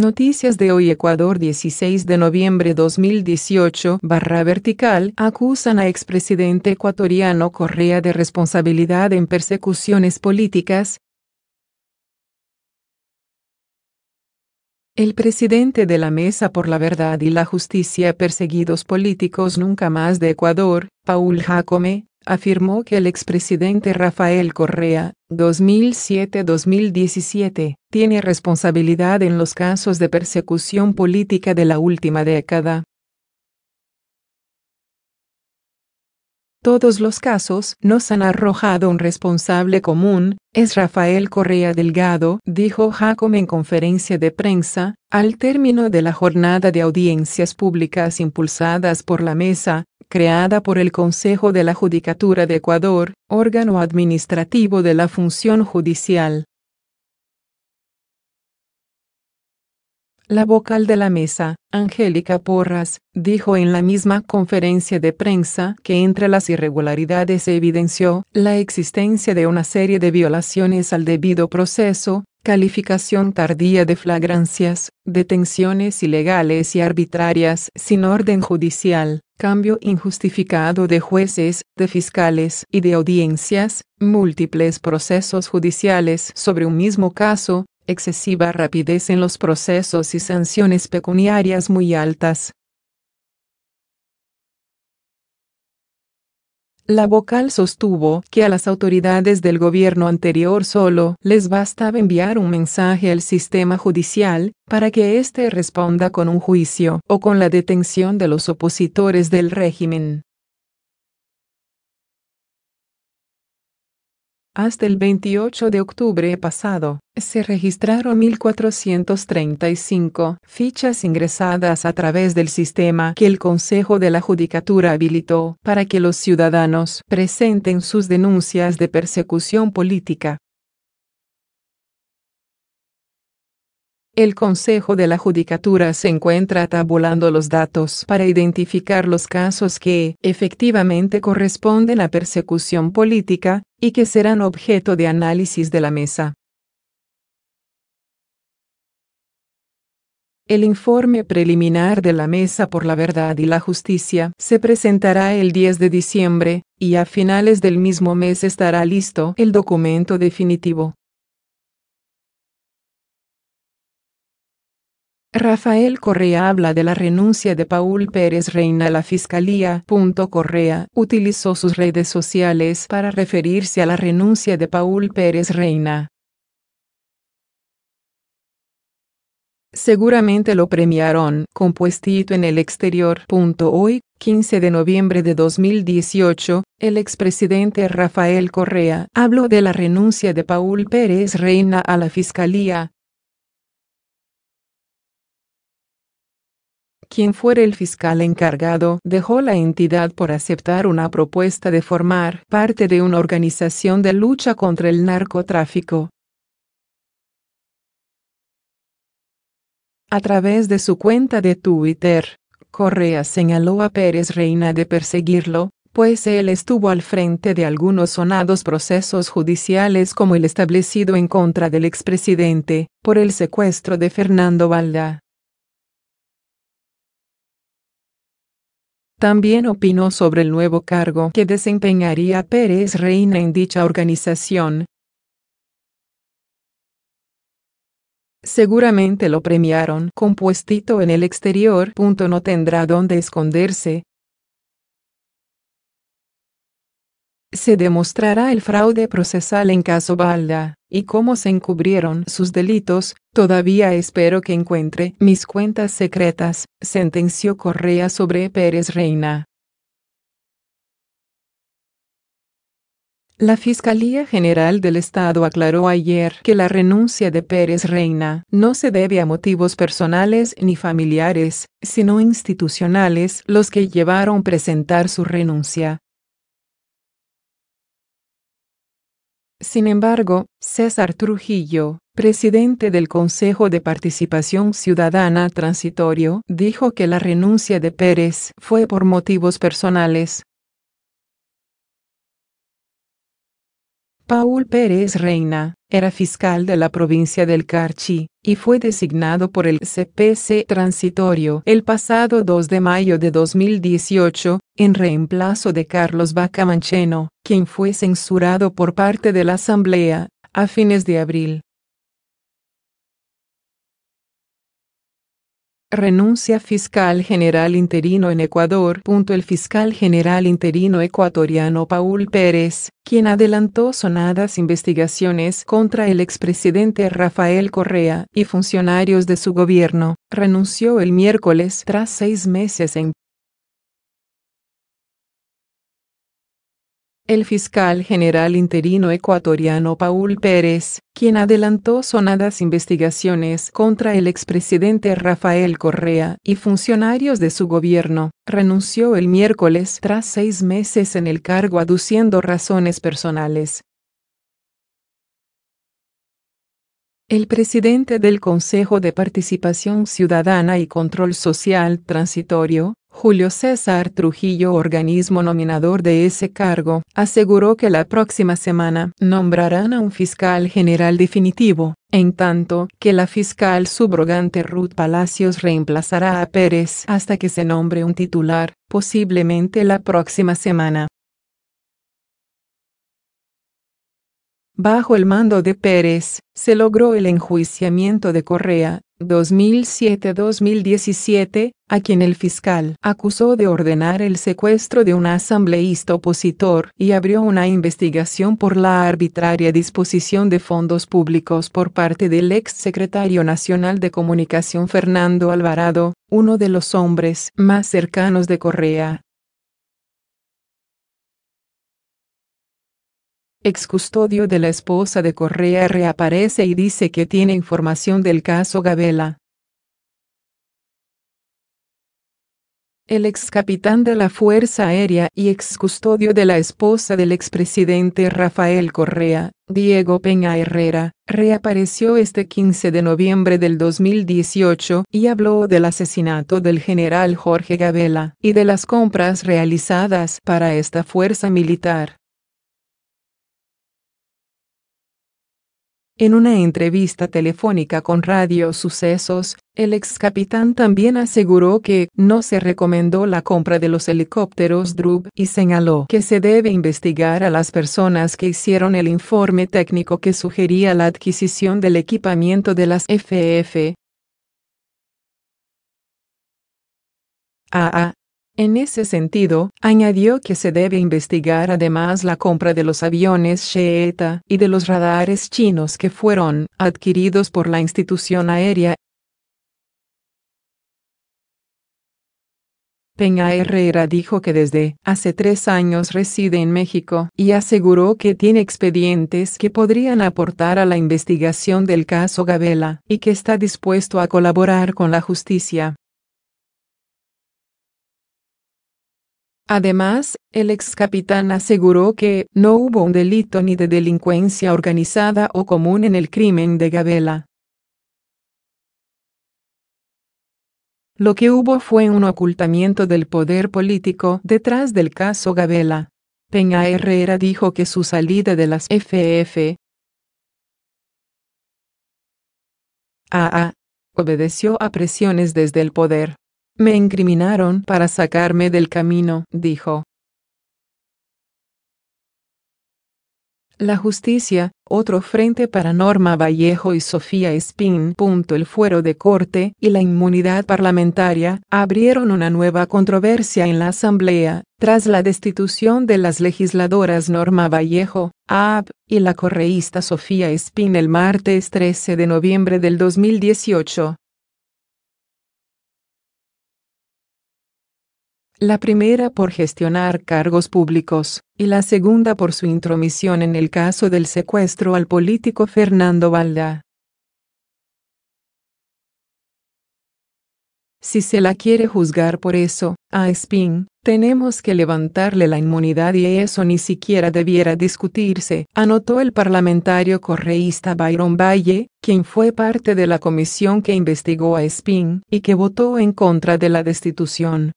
Noticias de hoy Ecuador 16 de noviembre 2018 barra vertical acusan a expresidente ecuatoriano Correa de responsabilidad en persecuciones políticas. El presidente de la Mesa por la Verdad y la Justicia Perseguidos Políticos Nunca Más de Ecuador, Paul Jacome, afirmó que el expresidente Rafael Correa, 2007-2017, tiene responsabilidad en los casos de persecución política de la última década, Todos los casos nos han arrojado un responsable común, es Rafael Correa Delgado, dijo Jacob en conferencia de prensa, al término de la jornada de audiencias públicas impulsadas por la mesa, creada por el Consejo de la Judicatura de Ecuador, órgano administrativo de la función judicial. La vocal de la mesa, Angélica Porras, dijo en la misma conferencia de prensa que entre las irregularidades se evidenció la existencia de una serie de violaciones al debido proceso, calificación tardía de flagrancias, detenciones ilegales y arbitrarias sin orden judicial, cambio injustificado de jueces, de fiscales y de audiencias, múltiples procesos judiciales sobre un mismo caso, excesiva rapidez en los procesos y sanciones pecuniarias muy altas. La vocal sostuvo que a las autoridades del gobierno anterior solo les bastaba enviar un mensaje al sistema judicial para que éste responda con un juicio o con la detención de los opositores del régimen. Hasta el 28 de octubre pasado, se registraron 1.435 fichas ingresadas a través del sistema que el Consejo de la Judicatura habilitó para que los ciudadanos presenten sus denuncias de persecución política. El Consejo de la Judicatura se encuentra tabulando los datos para identificar los casos que efectivamente corresponden a persecución política, y que serán objeto de análisis de la mesa. El informe preliminar de la Mesa por la Verdad y la Justicia se presentará el 10 de diciembre, y a finales del mismo mes estará listo el documento definitivo. Rafael Correa habla de la renuncia de Paul Pérez Reina a la Fiscalía. Correa utilizó sus redes sociales para referirse a la renuncia de Paul Pérez Reina. Seguramente lo premiaron, con puestito en el exterior. Hoy, 15 de noviembre de 2018, el expresidente Rafael Correa habló de la renuncia de Paul Pérez Reina a la Fiscalía, quien fuera el fiscal encargado, dejó la entidad por aceptar una propuesta de formar parte de una organización de lucha contra el narcotráfico. A través de su cuenta de Twitter, Correa señaló a Pérez Reina de perseguirlo, pues él estuvo al frente de algunos sonados procesos judiciales como el establecido en contra del expresidente, por el secuestro de Fernando Valda. También opinó sobre el nuevo cargo que desempeñaría Pérez Reina en dicha organización. Seguramente lo premiaron compuestito en el exterior. Punto no tendrá dónde esconderse, se demostrará el fraude procesal en caso Balda, y cómo se encubrieron sus delitos, todavía espero que encuentre mis cuentas secretas, sentenció Correa sobre Pérez Reina. La Fiscalía General del Estado aclaró ayer que la renuncia de Pérez Reina no se debe a motivos personales ni familiares, sino institucionales los que llevaron a presentar su renuncia. Sin embargo, César Trujillo, presidente del Consejo de Participación Ciudadana Transitorio, dijo que la renuncia de Pérez fue por motivos personales, Paul Pérez Reina, era fiscal de la provincia del Carchi, y fue designado por el CPC transitorio el pasado 2 de mayo de 2018, en reemplazo de Carlos Bacamancheno, quien fue censurado por parte de la Asamblea, a fines de abril. Renuncia fiscal general interino en Ecuador. El fiscal general interino ecuatoriano Paul Pérez, quien adelantó sonadas investigaciones contra el expresidente Rafael Correa y funcionarios de su gobierno, renunció el miércoles tras seis meses en El fiscal general interino ecuatoriano Paul Pérez, quien adelantó sonadas investigaciones contra el expresidente Rafael Correa y funcionarios de su gobierno, renunció el miércoles tras seis meses en el cargo aduciendo razones personales. El presidente del Consejo de Participación Ciudadana y Control Social Transitorio, Julio César Trujillo, organismo nominador de ese cargo, aseguró que la próxima semana nombrarán a un fiscal general definitivo, en tanto que la fiscal subrogante Ruth Palacios reemplazará a Pérez hasta que se nombre un titular, posiblemente la próxima semana. Bajo el mando de Pérez, se logró el enjuiciamiento de Correa, 2007-2017, a quien el fiscal acusó de ordenar el secuestro de un asambleísta opositor y abrió una investigación por la arbitraria disposición de fondos públicos por parte del ex secretario nacional de comunicación Fernando Alvarado, uno de los hombres más cercanos de Correa, ex custodio de la esposa de Correa reaparece y dice que tiene información del caso Gabela. El ex capitán de la Fuerza Aérea y ex custodio de la esposa del expresidente Rafael Correa, Diego Peña Herrera, reapareció este 15 de noviembre del 2018 y habló del asesinato del general Jorge Gabela y de las compras realizadas para esta fuerza militar. En una entrevista telefónica con Radio Sucesos, el ex capitán también aseguró que no se recomendó la compra de los helicópteros Drug y señaló que se debe investigar a las personas que hicieron el informe técnico que sugería la adquisición del equipamiento de las FF. AA, en ese sentido, añadió que se debe investigar además la compra de los aviones Sheeta y de los radares chinos que fueron adquiridos por la institución aérea. Peña Herrera dijo que desde hace tres años reside en México y aseguró que tiene expedientes que podrían aportar a la investigación del caso Gabela y que está dispuesto a colaborar con la justicia. Además, el ex capitán aseguró que no hubo un delito ni de delincuencia organizada o común en el crimen de Gabela. Lo que hubo fue un ocultamiento del poder político detrás del caso Gabela. Peña Herrera dijo que su salida de las FF AA obedeció a presiones desde el poder. Me incriminaron para sacarme del camino, dijo. La justicia, otro frente para Norma Vallejo y Sofía Espín. El fuero de corte y la inmunidad parlamentaria abrieron una nueva controversia en la Asamblea, tras la destitución de las legisladoras Norma Vallejo, AB, y la correísta Sofía Espín el martes 13 de noviembre del 2018. la primera por gestionar cargos públicos, y la segunda por su intromisión en el caso del secuestro al político Fernando Valda. Si se la quiere juzgar por eso, a Spin, tenemos que levantarle la inmunidad y eso ni siquiera debiera discutirse, anotó el parlamentario correísta Byron Valle, quien fue parte de la comisión que investigó a Spin y que votó en contra de la destitución.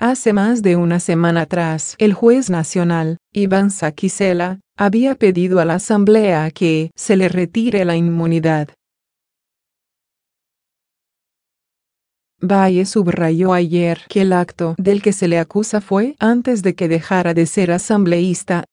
Hace más de una semana atrás, el juez nacional, Iván Saquisela había pedido a la Asamblea que se le retire la inmunidad. Valle subrayó ayer que el acto del que se le acusa fue antes de que dejara de ser asambleísta,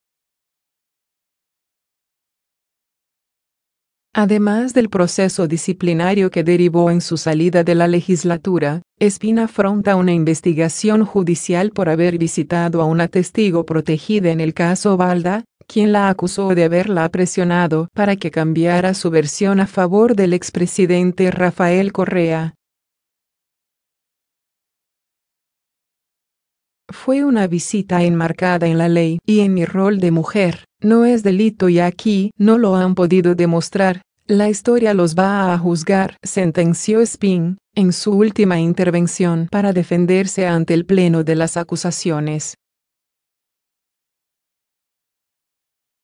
Además del proceso disciplinario que derivó en su salida de la legislatura, Espina afronta una investigación judicial por haber visitado a una testigo protegida en el caso Valda, quien la acusó de haberla presionado para que cambiara su versión a favor del expresidente Rafael Correa. Fue una visita enmarcada en la ley y en mi rol de mujer. No es delito y aquí no lo han podido demostrar. La historia los va a juzgar, sentenció Spin, en su última intervención para defenderse ante el pleno de las acusaciones.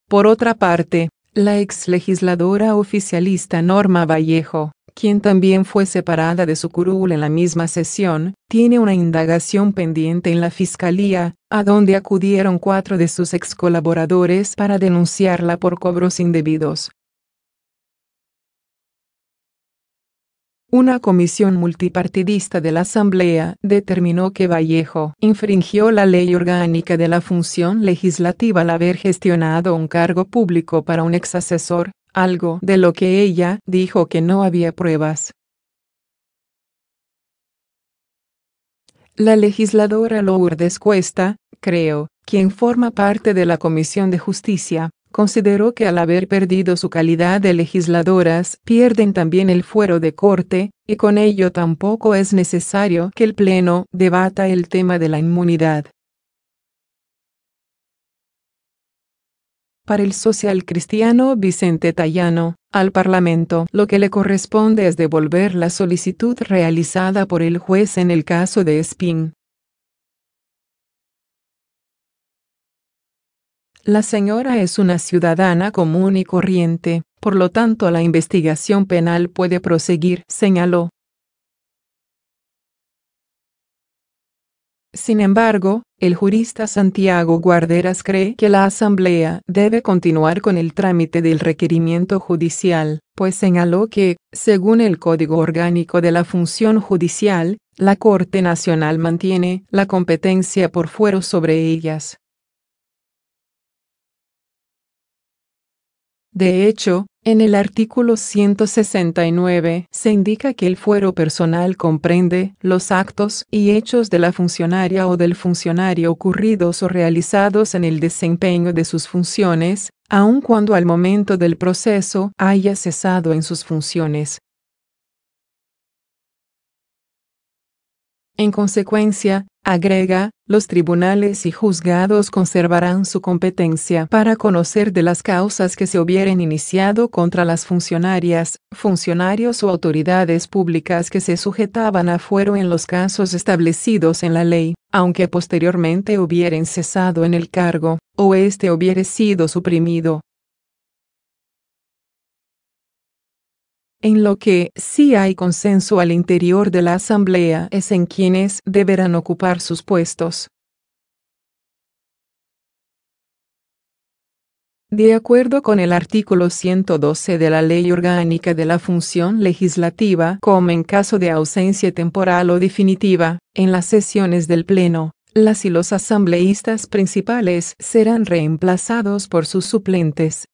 Por otra parte, la ex legisladora oficialista Norma Vallejo, quien también fue separada de su curul en la misma sesión, tiene una indagación pendiente en la Fiscalía, a donde acudieron cuatro de sus ex colaboradores para denunciarla por cobros indebidos. Una comisión multipartidista de la Asamblea determinó que Vallejo infringió la ley orgánica de la función legislativa al haber gestionado un cargo público para un ex asesor, algo de lo que ella dijo que no había pruebas. La legisladora Lourdes Cuesta, creo, quien forma parte de la Comisión de Justicia, consideró que al haber perdido su calidad de legisladoras, pierden también el fuero de corte, y con ello tampoco es necesario que el Pleno debata el tema de la inmunidad. para el social cristiano Vicente Tallano, al Parlamento. Lo que le corresponde es devolver la solicitud realizada por el juez en el caso de spin La señora es una ciudadana común y corriente, por lo tanto la investigación penal puede proseguir, señaló. Sin embargo, el jurista Santiago Guarderas cree que la Asamblea debe continuar con el trámite del requerimiento judicial, pues señaló que, según el Código Orgánico de la Función Judicial, la Corte Nacional mantiene la competencia por fuero sobre ellas. De hecho, en el artículo 169 se indica que el fuero personal comprende los actos y hechos de la funcionaria o del funcionario ocurridos o realizados en el desempeño de sus funciones, aun cuando al momento del proceso haya cesado en sus funciones, En consecuencia, agrega, los tribunales y juzgados conservarán su competencia para conocer de las causas que se hubieren iniciado contra las funcionarias, funcionarios o autoridades públicas que se sujetaban a fuero en los casos establecidos en la ley, aunque posteriormente hubieren cesado en el cargo, o éste hubiere sido suprimido, En lo que sí hay consenso al interior de la Asamblea es en quienes deberán ocupar sus puestos. De acuerdo con el artículo 112 de la Ley Orgánica de la Función Legislativa, como en caso de ausencia temporal o definitiva, en las sesiones del Pleno, las y los asambleístas principales serán reemplazados por sus suplentes,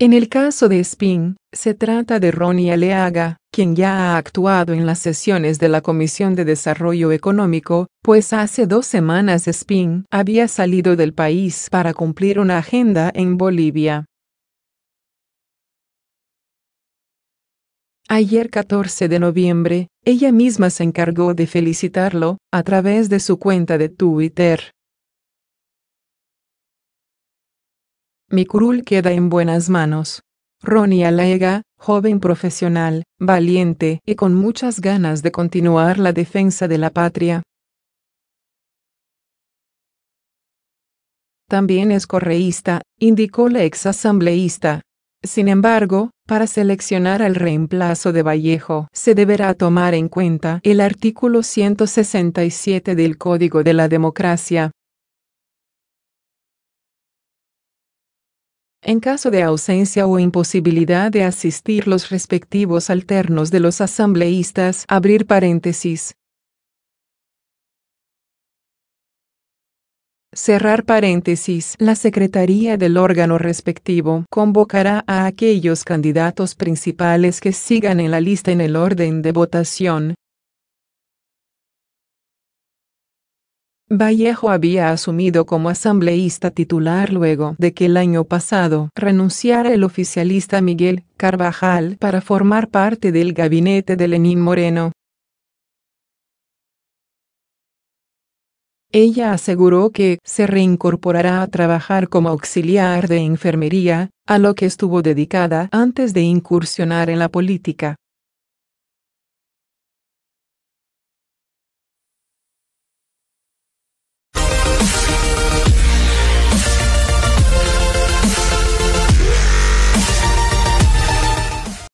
En el caso de Spin, se trata de Ronnie Aleaga, quien ya ha actuado en las sesiones de la Comisión de Desarrollo Económico, pues hace dos semanas Spin había salido del país para cumplir una agenda en Bolivia. Ayer 14 de noviembre, ella misma se encargó de felicitarlo, a través de su cuenta de Twitter, mi queda en buenas manos. Ronnie alega, joven profesional, valiente y con muchas ganas de continuar la defensa de la patria. También es correísta, indicó la exasambleísta. Sin embargo, para seleccionar al reemplazo de Vallejo, se deberá tomar en cuenta el artículo 167 del Código de la Democracia, En caso de ausencia o imposibilidad de asistir los respectivos alternos de los asambleístas, abrir paréntesis. Cerrar paréntesis. La Secretaría del órgano respectivo convocará a aquellos candidatos principales que sigan en la lista en el orden de votación, Vallejo había asumido como asambleísta titular luego de que el año pasado renunciara el oficialista Miguel Carvajal para formar parte del gabinete de Lenín Moreno. Ella aseguró que se reincorporará a trabajar como auxiliar de enfermería, a lo que estuvo dedicada antes de incursionar en la política.